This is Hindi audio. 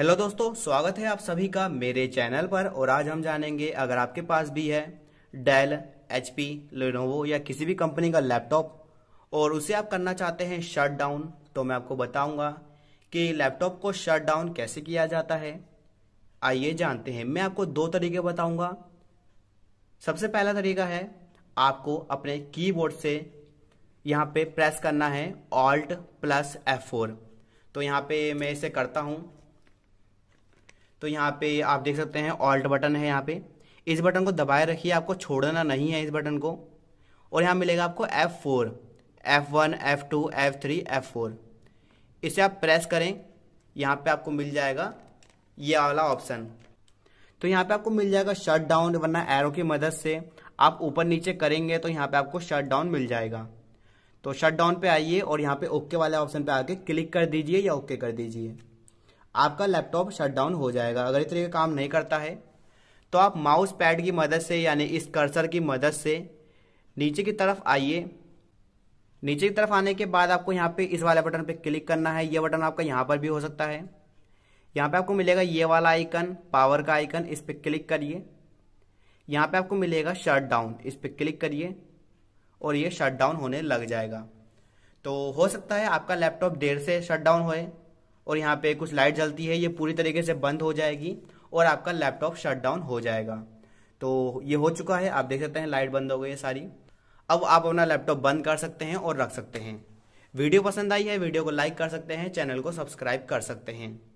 हेलो दोस्तों स्वागत है आप सभी का मेरे चैनल पर और आज हम जानेंगे अगर आपके पास भी है डेल एच पी लेनोवो या किसी भी कंपनी का लैपटॉप और उसे आप करना चाहते हैं शट डाउन तो मैं आपको बताऊंगा कि लैपटॉप को शट डाउन कैसे किया जाता है आइए जानते हैं मैं आपको दो तरीके बताऊंगा सबसे पहला तरीका है आपको अपने कीबोर्ड से यहाँ पे प्रेस करना है ऑल्ट प्लस एफ फोर तो यहाँ पे मैं इसे करता हूँ तो यहाँ पे आप देख सकते हैं ऑल्ट बटन है यहाँ पे इस बटन को दबाए रखिए आपको छोड़ना नहीं है इस बटन को और यहाँ मिलेगा आपको F4, F1, F2, F3, F4 इसे आप प्रेस करें यहाँ पे आपको मिल जाएगा ये वाला ऑप्शन तो यहाँ पे आपको मिल जाएगा शट डाउन वरना एरो की मदद से आप ऊपर नीचे करेंगे तो यहाँ पे आपको शट डाउन मिल जाएगा तो शट डाउन पे आइए और यहाँ पे ओके वाले ऑप्शन पे आके क्लिक कर दीजिए या ओके कर दीजिए आपका लैपटॉप शटडाउन हो जाएगा अगर इस तरीके का काम नहीं करता है तो आप माउस पैड की मदद से यानी इस कर्सर की मदद से नीचे की तरफ आइए नीचे की तरफ आने के बाद आपको यहाँ पे इस वाले बटन पे क्लिक करना है ये बटन आपका यहाँ पर भी हो सकता है यहाँ पे आपको मिलेगा ये वाला आइकन पावर का आइकन इस पर क्लिक करिए यहाँ पे आपको मिलेगा शट डाउन इस पर क्लिक करिए और ये शट डाउन होने लग जाएगा तो हो सकता है आपका लैपटॉप देर से शट डाउन होए और यहाँ पे कुछ लाइट जलती है ये पूरी तरीके से बंद हो जाएगी और आपका लैपटॉप शट डाउन हो जाएगा तो ये हो चुका है आप देख सकते हैं लाइट बंद हो गई है सारी अब आप अपना लैपटॉप बंद कर सकते हैं और रख सकते हैं वीडियो पसंद आई है वीडियो को लाइक कर सकते हैं चैनल को सब्सक्राइब कर सकते हैं